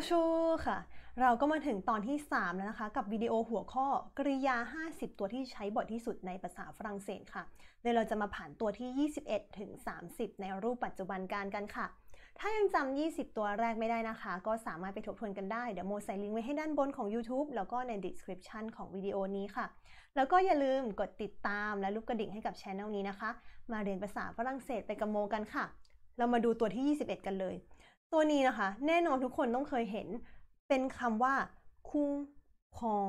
บชูค่ะ เราก็มาถึงตอนที่ 3 แล้วนะคะกับวิดีโอหัวข้อกริยา 50 ตัวที่ใช้บ่อยที่สุดในภาษาฝรั่งเศสค่ะโดยเราจะมาผ่านตัวที่ 21 ถึง 30 ในรูปปัจจุบันการกันค่ะ ถ้ายังจำ20 ตัวแรกไม่ได้นะคะ ก็สามารถไปทบทวนกันได้ เดี๋ยวโมใส่ลิงก์ไว้ให้ด้านบนของ YouTube แล้วก็ใน description ของวิดีโอนี้ค่ะ แล้วก็อย่าลืมกดติดตามและลูกกระดิ่งให้กับช anel นี้นะคะ มาเรียนภาษาฝรั่งเศสไปกับโมกันค่ะ เรามาดูตัวที่ 21 กันเลยตัวนี้นะคะแน่นอนทุกคนต้องเคยเห็นเป็นคำว่าคุ้มครอง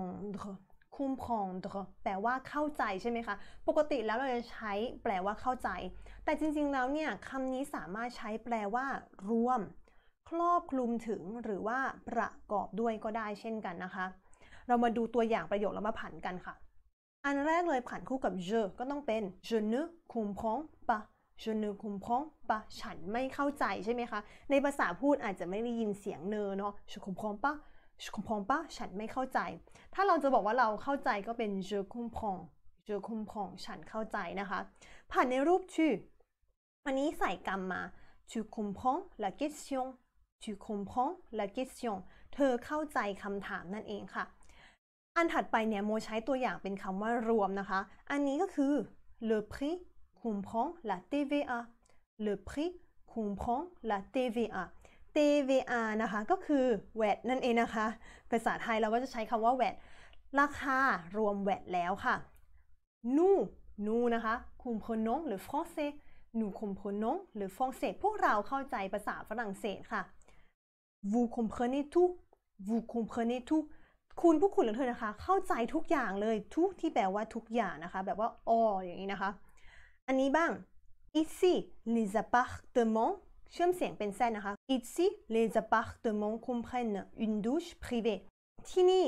คุ้มครองแปลว่าเข้าใจใช่ไหมคะ ปกติแล้วเราจะใช้แปลว่าเข้าใจ แต่จริงๆแล้วเนี่ยคำนี้สามารถใช้แปลว่า รวม ครอบคลุมถึงหรือว่าประกอบด้วยก็ได้เช่นกันนะคะ เรามาดูตัวอย่างประโยคแล้วมาผันกันค่ะ อันแรกเลยผันคู่กับ je ก็ต้องเป็น je ne comprends pas je ne comprends pas ฉันไม่เข้าใจใช่ไหมคะ ในภาษาพูดอาจจะไม่ได้ยินเสียงเนอเนาะ je comprends pas je comprends pas ฉันไม่เข้าใจ ถ้าเราจะบอกว่าเราเข้าใจก็เป็น je comprends je comprends ฉันเข้าใจนะคะ ผ่านในรูปชื่ออันนี้ใส่กรรมมา tu comprends la question tu comprends la question เธอเข้าใจคำถามนั่นเองค่ะ อันถัดไปเนี่ยโมใช้ตัวอย่างเป็นคำว่ารวมนะคะ อันนี้ก็คือ le prix comprend la TVA le prix comprend la TVA TVA นะคะก็คือ VAT นั่นเองนะคะ ภาษาไทยเราก็จะใช้คำว่า VAT ราคารวม VAT แล้วค่ะ nous nous นะคะ comprenons le français nous comprenons le français พวกเราเข้าใจภาษาฝรั่งเศสค่ะ vous comprenez tout vous comprenez tout คุณผู้คุณหรือเธอนะคะ เข้าใจทุกอย่างเลยทุกที่แปลว่าทุกอย่างนะคะแบบว่าอ๋ออย่างนี้นะคะอันนี้บ้าง ici les appartements เชื่อมเสียงเป็นเส้นนะคะ ici les appartements comprennent une douche privée ที่นี่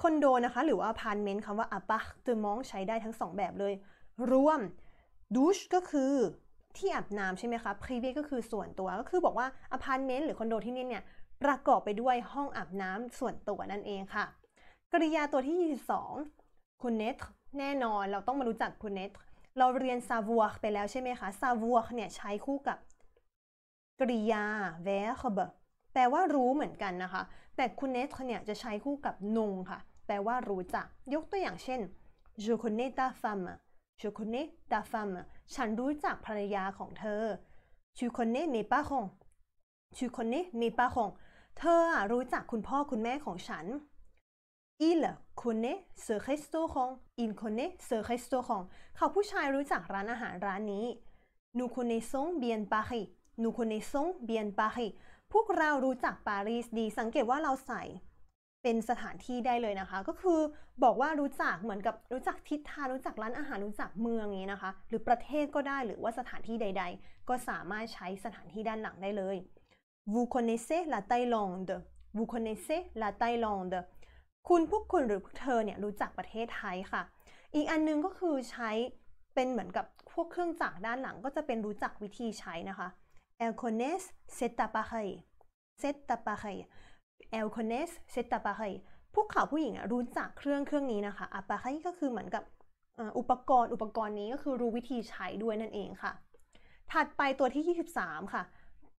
คอนโดนะคะหรือว่าอพาร์ตเมนต์คำว่า appartement ใช้ได้ทั้งสองแบบเลย รวม douche ก็คือที่อาบน้ำใช่ไหมคะ p r i v é e ก็คือส่วนตัวก็คือบอกว่าอพาร์ตเมนต์หรือคอนโดที่นี่เนี่ยประกอบไปด้วยห้องอาบน้ำส่วนตัวนั่นเองค่ะ กริยาตัวที่ 22 connaître แน่นอนเราต้องมารู้จัก connaître เราเรียนซา v o i r ไปแล้วใช่ไหมคะซา v o i r เนี่ยใช้คู่กับ กริยา verb แปลว่ารู้เหมือนกันนะคะ แต่คุณเนทเนี่ยจะใช้คู่กับนงค่ะ แปลว่ารู้จักยกตัวอย่างเช่น je connais ta femme je connais ta femme ฉันรู้จักภรรยาของเธอ tu connais mes parents tu connais mes parents เธอรู้จักคุณพ่อคุณแม่ของฉัน il connaît ce restaurant il connaît ce restaurant เขาผู้ชายรู้จักร้านอาหารร้านนี้ nous connaissons bien Paris nous connaissons bien Paris พวกเรารู้จักปารีสดีสังเกตว่าเราใส่เป็นสถานที่ได้เลยนะคะ ก็คือบอกว่ารู้จักเหมือนกับรู้จักทิศทางรู้จักร้านอาหารรู้จักเมืองนี้นะคะหรือประเทศก็ได้หรือว่าสถานที่ใดๆ ก็สามารถใช้สถานที่ด้านหลังได้เลย vous connaissez la Thaïlande vous connaissez la Thaïlande คุณพวกคุณหรือพวกเธอเนี่ยรู้จักประเทศไทยค่ะ อีกอันนึงก็คือใช้เป็นเหมือนกับพวกเครื่องจักรด้านหลัง ก็จะเป็นรู้จักวิธีใช้นะคะ e l c o n e s s e t a p a h a i s e t a p a h a i e l c o n e s s e t a p a h a i พวกเขาผู้หญิงรู้จักเครื่องเครื่องนี้นะคะ a p a h a i ก็คือเหมือนกับอุปกรณ์อุปกรณ์นี้ก็คือรู้วิธีใช้ด้วยนั่นเองค่ะ ถัดไปตัวที่ 23 ค่ะ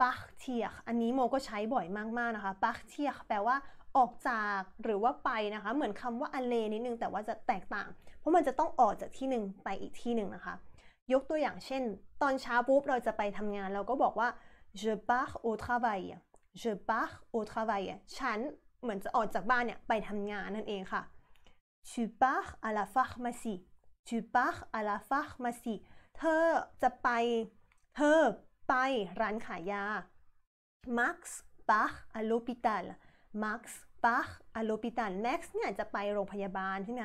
p a r t i r อันนี้โมก็ใช้บ่อยมากๆนะคะ p a r t i r แปลว่าออกจากหรือว่าไปนะคะ เหมือนคำว่าอเลนิดนึง แต่ว่าจะแตกต่าง เพราะมันจะต้องออกจากที่หนึ่งไปอีกที่หนึ่งนะคะ ยกตัวอย่างเช่น ตอนเช้าปุ๊บเราจะไปทำงาน เราก็บอกว่า je pars au travail je pars au travail ฉันเหมือนจะออกจากบ้านเนี่ย ไปทำงานนั่นเองค่ะ tu pars à la pharmacie tu pars à la pharmacie เธอจะไป เธอไปร้านขายยา Max part à l'hôpital Max part à l'hôpital next เนี่ย จะไปโรงพยาบาล ใช่ไหม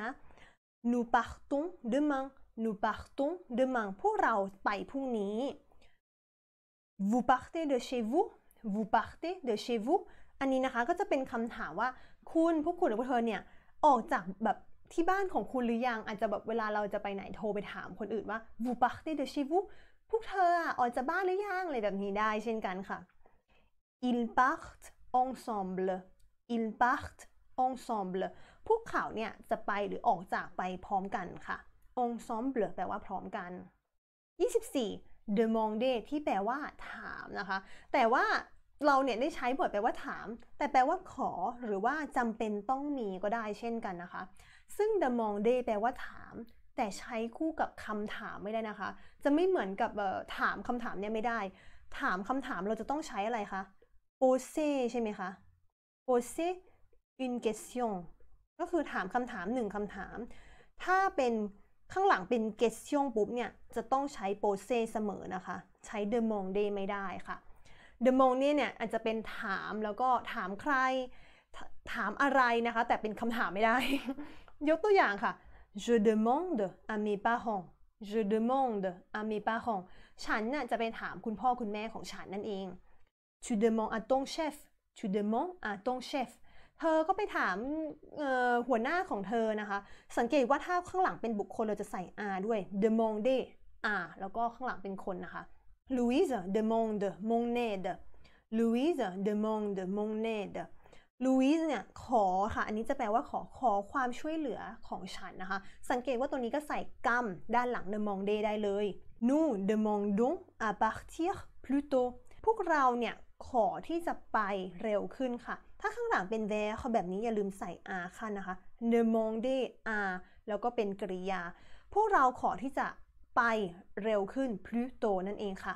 nous partons demain nous partons demain พวกเราไปพรุ่งนี้ vous partez de chez vous vous partez de chez vous อันนี้นะคะก็จะเป็นคำถามว่า คุณ พวกคุณหรือพวกเธอเนี่ย ออกจาก แบบ ที่บ้านของคุณหรือยังอาจจะแบบ เวลาเราจะไปไหน โทรไปถามคนอื่นว่า vous partez de chez vous พวกเธอออกจากบ้านหรือยังอะไรแบบนี้ได้เช่นกันค่ะ ils partent ensemble i n s p a c t e n t ensemble พวกเขาเนี่ยจะไปหรือออกจากไปพร้อมกันค่ะ ensemble แปลว่าพร้อมกัน 24 demander ที่แปลว่า ถามนะคะแต่ว่าเราเนี่ยได้ใช้บ่อยแปลว่าถาม แต่แปลว่าขอหรือว่าจำเป็นต้องมีก็ได้เช่นกันนะคะ ซึ่ง demander แปลว่าถาม แต่ใช้คู่กับคำถามไม่ได้นะคะ จะไม่เหมือนกับถามคำถามเนี่ยไม่ได้ถามคำถามเราจะต้องใช้อะไรคะ p o s e ใช่ไหมคะ poser une question ก็คือถามคำถามหนึ่งคำถาม ถ้าเป็นข้างหลังเป็น question ปุ๊บเนี่ย จะต้องใช้ poser เสมอนะคะใช้ demander ไม่ได้ค่ะ demander เนี่ยอาจจะเป็นถามแล้วก็ถามใครถามอะไรนะคะ แต่เป็นคำถามไม่ได้ ยกตัวอย่างค่ะ je demande à mes parents je demande à mes parents ฉันน่ะจะไปถามคุณพ่อคุณแม่ของฉันนั่นเอง tu demandes à ton chef tu demandes à ton chef เธอก็ไปถามหัวหน้าของเธอนะคะ สังเกตว่าถ้าข้างหลังเป็นบุคคลเราจะใส่าด้วย demande r แล้วก็ข้างหลังเป็นคนนะคะ Louise demande mon a ด d e Louise demande mon a d e ลูอิสเนี่ยขอค่ะ อันนี้จะแปลว่าขอขอความช่วยเหลือของฉันนะคะ สังเกตว่าตัวนี้ก็ใส่กรรมด้านหลังเดมองเดได้เลยนู่เดมองดงอ n า à p a เทียร์พลูโตพวกเราเนี่ยขอที่จะไปเร็วขึ้นค่ะ ถ้าข้างหลังเป็นแ e r s เขาแบบนี้อย่าลืมใส่ r ค่ะนะคะ demande r แล้วก็เป็นกริยา พวกเราขอที่จะไปเร็วขึ้น plus tôt นั่นเองค่ะ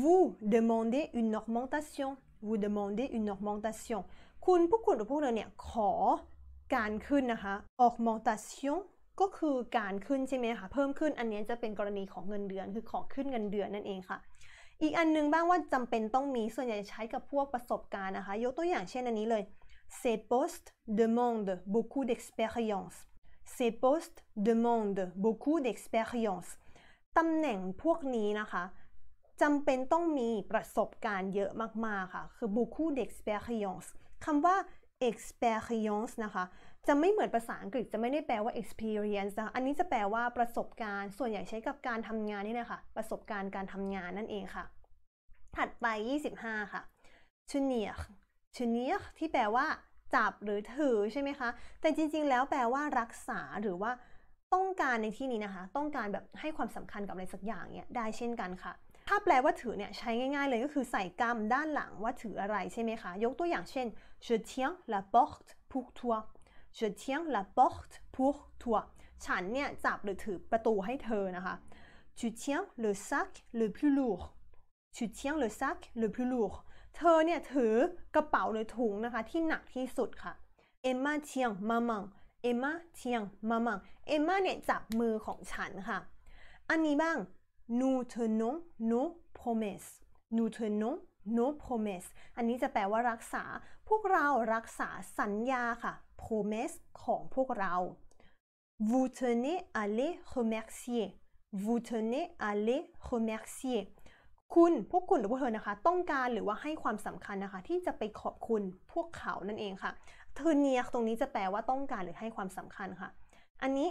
vous demandez une augmentation vous demandez une augmentation คุณพวกคุณหรือพวกเราเนี่ยขอการขึ้นนะคะ augmentation ก็คือการขึ้นใช่ไหมคะ เพิ่มขึ้นอันนี้จะเป็นกรณีของเงินเดือนคือขอขึ้นเงินเดือนนั่นเองค่ะอีกอันนึงบ้างว่าจำเป็นต้องมีส่วนใหญ่ใช้กับพวกประสบการณ์นะคะ ยกตัวอย่างเช่นอันนี้เลย ces postes demandent beaucoup d'expérience ces postes demandent beaucoup d'expérience ตำแหน่งพวกนี้นะคะจำเป็นต้องมีประสบการณ์เยอะมากๆค่ะ คือ beaucoup d'expérience คำว่า experience นะคะจะไม่เหมือนภาษาอังกฤษจะไม่ได้แปลว่า experience นะอันนี้จะแปลว่าประสบการณ์ ส่วนใหญ่ใช้กับการทำงานนี่แหละค่ะ ประสบการณ์การทำงานนั่นเองค่ะ ถัดไป25ค่ะชุเนียชุเนียที่แปลว่า จับหรือถือใช่ไหมคะ แต่จริงๆ แล้วแปลว่ารักษาหรือว่า ต้องการในที่นี้นะคะ ต้องการแบบให้ความสำคัญกับอะไรสักอย่างเนี่ยได้เช่นกันค่ะ ถ้าแปลว่าถือเนี่ยใช้ง่ายๆ เลยก็คือใส่กรรม ด้านหลังว่าถืออะไรใช่ไหมคะ ยกตัวอย่างเช่น je tiens la porte pour toi je tiens la porte pour toi ฉันเนี่ยจับหรือถือประตูให้เธอนะคะ tu tiens le sac le plus lourd tu tiens le sac le plus lourd เธอเนี่ยถือกระเป๋าหรือถุงนะคะ ที่หนักที่สุดค่ะ Emma tiens ma main Emma tiens ma main Emma เนี่ยจับมือของฉันค่ะ อันนี้บ้าง nous tenons nos promesses nous tenons nos promesses อันนี้จะแปลว่ารักษาพวกเรารักษาสัญญาค่ะ promise ของพวกเรา vous tenez à les remercier vous tenez à les remercier คุณพวกคุณหรือพวกเธอนะคะ ต้องการหรือว่าให้ความสำคัญนะคะ ที่จะไปขอบคุณพวกเขานั่นเองค่ะเธอเนียตรงนี้จะแปลว่าต้องการหรือให้ความสำคัญค่ะ อันนี้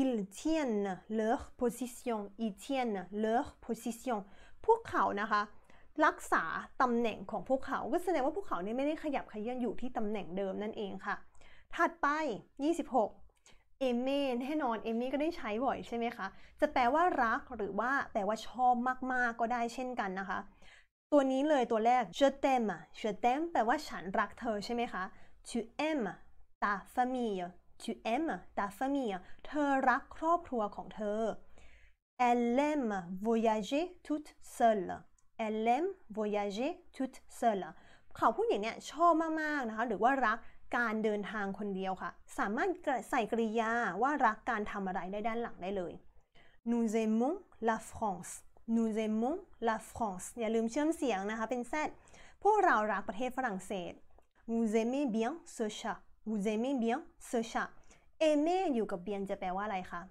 ils t i e n t leur position ils t i e n t leur position พวกเขานะคะ รักษาตำแหน่งของพวกเขา ก็แสดงว่าพวกเขาเนี่ยไม่ได้ขยับขยื่นอยู่ที่ตำแหน่งเดิมนั่นเองค่ะถัดไป 26เอมม่แน่นอนเอมม่ก็ได้ใช้บ่อยใช่ไหมคะ จะแปลว่ารักหรือว่าแปลว่าชอบมากๆก็ได้เช่นกันนะคะ ตัวนี้เลยตัวแรก je t'aime je t'aime แปลว่าฉันรักเธอใช่ไหมคะ tu aimes ta famille tu aimes ta famille เธอรักครอบครัวของเธอ elle aime voyager toute seule elle aime voyager toute seule เขาผู้หญิงเนี่ยชอบมาก ๆ นะคะ หรือว่ารักการเดินทางคนเดียวค่ะ สามารถใส่กริยาว่ารักการทำอะไรได้ด้านหลังได้เลย nous aimons la France nous aimons la France อย่าลืมเชื่อมเสียงนะคะเป็นแซดพวกเรารักประเทศฝรั่งเศส vous aimez bien ce chat vous aimez bien ce chat aimer อยู่กับ bien จะแปลว่าอะไรคะ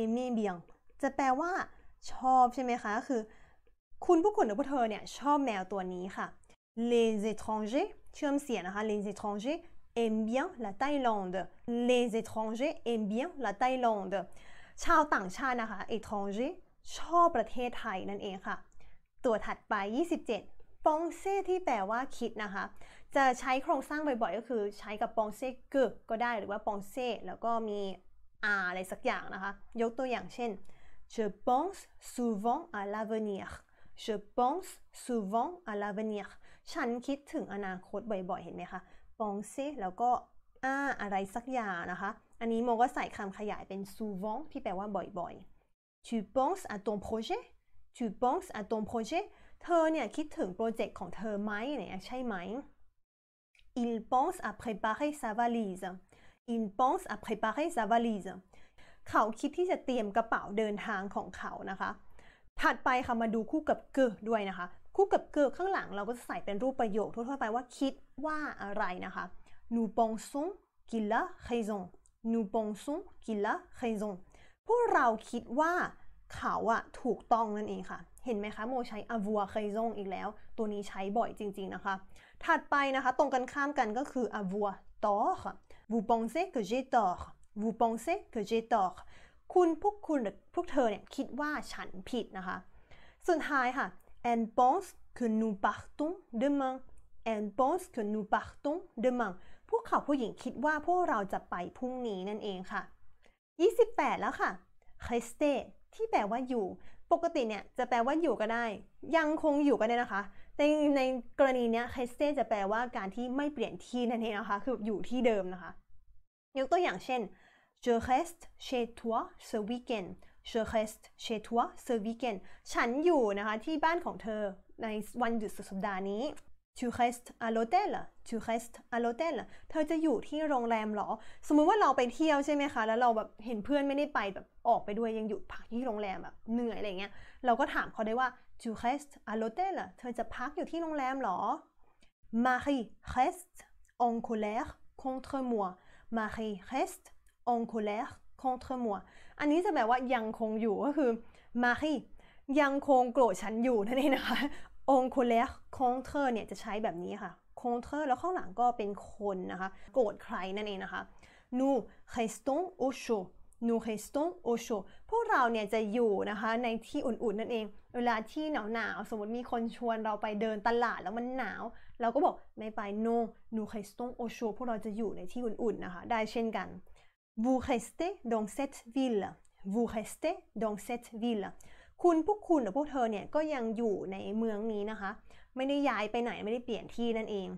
aimer bien จะแปลว่าชอบใช่ไหมคะคือ คุณผู้คุณหรือพวกเธอเนี่ยชอบแมวตัวนี้ค่ะ les étrangers เชื่อมเสียงนะคะ les étrangers aiment bien la Thaïlande les étrangers aiment bien la Thaïlande ชาวต่างชาตินะคะ étranger ชอบประเทศไทยนั่นเองค่ะ ตัวถัดไป 27ปองเซ่ที่แปลว่าคิดนะคะ จะใช้โครงสร้างบ่อยๆก็คือใช้กับปองเซ่กึกก็ได้หรือว่าปองเซ่แล้วก็มีอาอะไรสักอย่างนะคะ ยกตัวอย่างเช่น je pense souvent à l'avenir je pense souvent à l'avenir ฉันคิดถึงอนาคตบ่อยๆ เห็นไหมคะปองซิแล้วก็อ่าอะไรสักอย่าง นะคะ อันนี้โมก็ใส่คำขยายเป็น souvent ที่แปลว่าบ่อย ๆ tu penses à ton projet tu penses à ton projet เธอเนี่ยคิดถึงโปรเจกต์ของเธอไหมเนี่ยใช่ไหม il pense à préparer sa valise il pense à préparer sa valise เขาคิดที่จะเตรียมกระเป๋าเดินทางของเขานะคะ ถัดไปค่ะ มาดูคู่กับเกด้วยนะคะคู่กับเกือข้างหลังเราก็จะใส่เป็นรูปประโยคทั่ว ๆ ไปว่าคิดว่าอะไรนะคะ nous pensons qu'il a raison nous pensons qu'il a raison พวกเราคิดว่าเขาอะถูกต้องนั่นเองค่ะ เห็นไหมคะ โมใช้ avoir raison อีกแล้ว ตัวนี้ใช้บ่อยจริงๆนะคะ ถัดไปนะคะตรงกันข้ามกันก็คือ avoir tort vous pensez que j'ai tort vous pensez que j'ai tort คุณพวกคุณหรือพวกเธอเนี่ยคิดว่าฉันผิดนะคะ สุดท้ายค่ะ Elle pense que nous partons demain Elle pense que nous partons demain พวกเขาผู้หญิงคิดว่าพวกเราจะไป พรุ่งนี้ นั่นเอง ค่ะ 28 แล้วค่ะ c r i s t e ที่แปลว่าอยู่ ปกติ เนี่ย จะแปลว่าอยู่ก็ได้ ยังคงอยู่ก็ได้นะคะ แต่ในกรณี เนี้ย c r i s t e จะแปลว่าการที่ไม่เปลี่ยน ที่ นั่นเอง นะคะ คืออยู่ที่เดิมนะคะ ยก ตัวอย่างเช่น je reste chez toi ce week-end je reste chez toi ce weekend ฉันอยู่นะคะที่บ้านของเธอในวันหยุดสุดสัปดาห์นี้ tu restes à l'hôtel tu restes à l'hôtel เธอจะอยู่ที่โรงแรมหรอ สมมติว่าเราไปเที่ยวใช่ไหมคะ แล้วเราแบบเห็นเพื่อนไม่ได้ไปแบบออกไปด้วยยังอยู่พักที่โรงแรมแบบเหนื่อยอะไรเงี้ยเราก็ถามเขาได้ว่า tu restes à l'hôtel เธอจะพักอยู่ที่โรงแรมหรอ Marie reste en colère contre moi Marie reste en colère contre moi อันนี้จะแปลว่ายังคงอยู่ก็คือ Marie ยังคงโกรธฉันอยู่นั่นเองนะคะองค colère contre เนี่ยจะใช้แบบนี้ค่ะ contre แล้วข้างหลังก็เป็นคนนะคะโกรธใครนั่นเองนะคะ nous restons au chaud nous restons au chaud พวกเราเนี่ยจะอยู่นะคะในที่อุ่นๆนั่นเองเวลาที่หนาวๆสมมติมีคนชวนเราไปเดินตลาดแล้วมันหนาว เราก็บอกไม่ไป no nous restons au chaud พวกเราจะอยู่ในที่อุ่นๆนะคะ ได้เช่นกัน Vous restez dans cette ville Vous restez dans cette ville คุณพวกคุณหรือพวกเธอเนี่ยก็ยังอยู่ในเมืองนี้นะคะ ไม่ได้ย้ายไปไหนไม่ได้เปลี่ยนที่นั่นเอง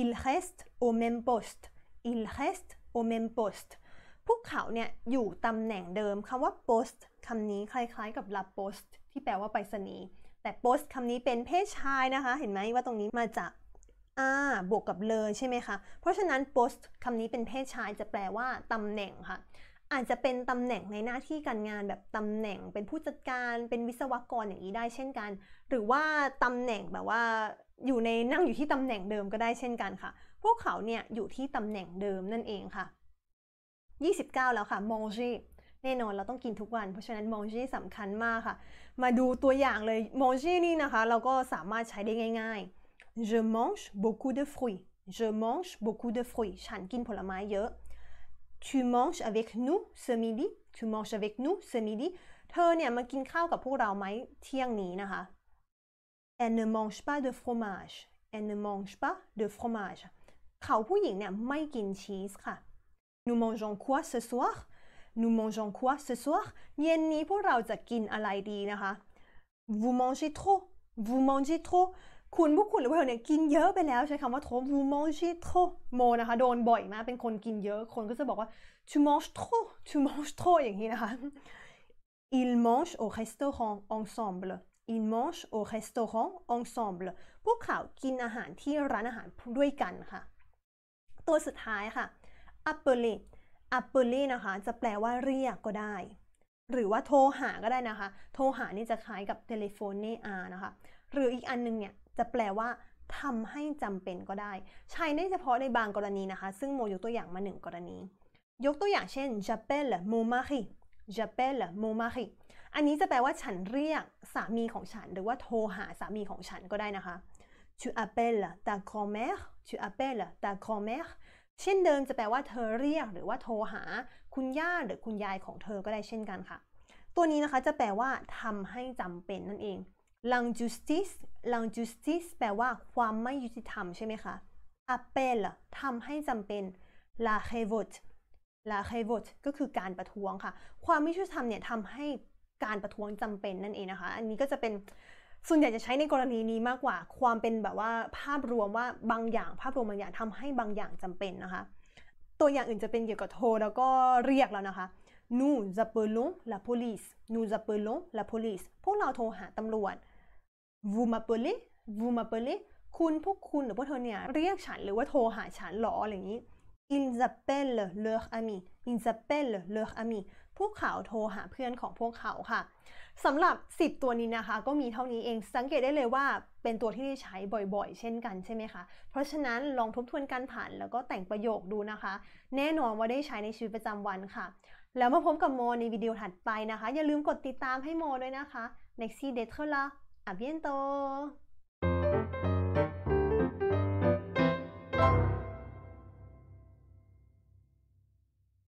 Il reste au même poste Il reste au même poste พวกเขาเนี่ยอยู่ตำแหน่งเดิมคำว่า post คำนี้คล้ายๆกับ la post ที่แปลว่าไปรษณีย์แต่ post คำนี้เป็นเพศชายนะคะ เห็นไหมว่าตรงนี้มาจาก a r บวกกับเลยใช่ไหมคะ เพราะฉะนั้น post คำนี้เป็นเพศชายจะแปลว่าตำแหน่งค่ะ อาจจะเป็นตำแหน่งในหน้าที่การงานแบบตำแหน่งเป็นผู้จัดการเป็นวิศวกรอย่างนี้ได้เช่นกัน หรือว่าตำแหน่งแบบว่า อยู่ในนั่งอยู่ที่ตำแหน่งเดิมก็ได้เช่นกันค่ะ พวกเขาเนี่ยอยู่ที่ตำแหน่งเดิมนั่นเองค่ะ 29 แล้วค่ะมองชีแน่นอนเราต้องกินทุกวัน เพราะฉะนั้นมองชีสำคัญมากค่ะมาดูตัวอย่างเลยมองชีนี่นะคะเราก็สามารถใช้ได้ง่าย ๆ je mange beaucoup de fruits. Je mange beaucoup de fruits. ฉันกินผลไม้เยอะ Tu manges avec nous ce midi? Tu manges avec nous ce midi? เธอเนี่ยมากินข้าวกับพวกเราไหมเที่ยงนี้นะคะ Elle ne mange pas de fromage. Elle ne mange pas de fromage. เขาผู้หญิงเนี่ยไม่กินชีสค่ะ Nous mangeons quoi ce soir? Nous mangeons quoi ce soir? เย็นนี้พวกเราจะกินอะไรดีนะคะ Vous mangez trop. Vous mangez trop. คุณพวกคุณหรือว่าเราเนี่ยกินเยอะไปแล้วใช้คำว่าโทมูมองชิโทโมนะคะโดนบ่อยมากเป็นคนกินเยอะคนก็จะบอกว่าทูมองโทชูมองโทอย่างนี้นะคะ il mange au restaurant ensemble il mange au restaurant ensemble พวกเขากินอาหารที่ร้านอาหารด้วยกันค่ะ ตัวสุดท้ายค่ะ appeler appeler นะคะจะแปลว่าเรียกก็ได้ หรือว่าโทรหาก็ได้นะคะ โทรหานี่จะคล้ายกับ telephone อานะคะ หรืออีกอันนึงเนี่ยจะแปลว่าทำให้จำเป็นก็ได้ ใช้ได้เฉพาะในบางกรณีนะคะ ซึ่งโมยกตัวอย่างมาหนึ่งกรณี ยกตัวอย่างเช่น j'appelle m o ม mari j'appelle mon mari อันนี้จะแปลว่า ฉันเรียกสามีของฉัน หรือว่าโทรหาสามีของฉันก็ได้นะคะ tu appelles ta grand-mère tu appelles ta grand-mère เช่นเดิมจะแปลว่าเธอเรียก หรือว่าโทรหา คุณย่าหรือคุณยายของเธอก็ได้เช่นกันค่ะ ตัวนี้นะคะจะแปลว่าทำให้จำเป็นนั่นเอง l a n j u s t i c e l a n j u s t i c e แปลว่าความไม่ยุติธรรมใช่ไหมคะ appel ทำให้จำเป็น la r e v o l t e la r e v o l t e ก็คือการประท้วงค่ะ ความไม่ยุติธรรมเนี่ยทำให้การประท้วงจำเป็นนั่นเองนะคะ อันนี้ก็จะเป็นส่วนใหญ่จะใช้ในกรณีนี้มากกว่า ความเป็นแบบว่าภาพรวมว่าบางอย่างภาพรวมบางอย่างทำให้บางอย่างจำเป็นนะคะ ตัวอย่างอื่นจะเป็นเกี่ยวกับโทรแล้วก็เรียกแล้วนะคะ nous appelons la police nous appelons la police พวกเราโทรหาตำรวจ v o u า m'appelez vous m a p e l e คุณพวกคุณ หรือพวกเธอเนี่ยเรียกฉันหรือว่าโทรหาฉันหรออะไรอย่างนี้ ils appellent leur ami ils appellent leur ami พวกเขาโทรหาเพื่อนของพวกเขาค่ะ สำหรับ 10 ตัวนี้นะคะ ก็มีเท่านี้เอง สังเกตได้เลยว่าเป็นตัวที่ได้ใช้บ่อยๆ เช่นกันใช่ไหมคะ เพราะฉะนั้นลองทบทวนการผ่านแล้วก็แต่งประโยคดูนะคะ แน่นอนว่าได้ใช้ในชีวิตประจำวันค่ะ แล้วมาพบกับโมในวิดีโอถัดไปนะคะ อย่าลืมกดติดตามให้โมด้วยนะคะ Nexi d e t r e l a ¡A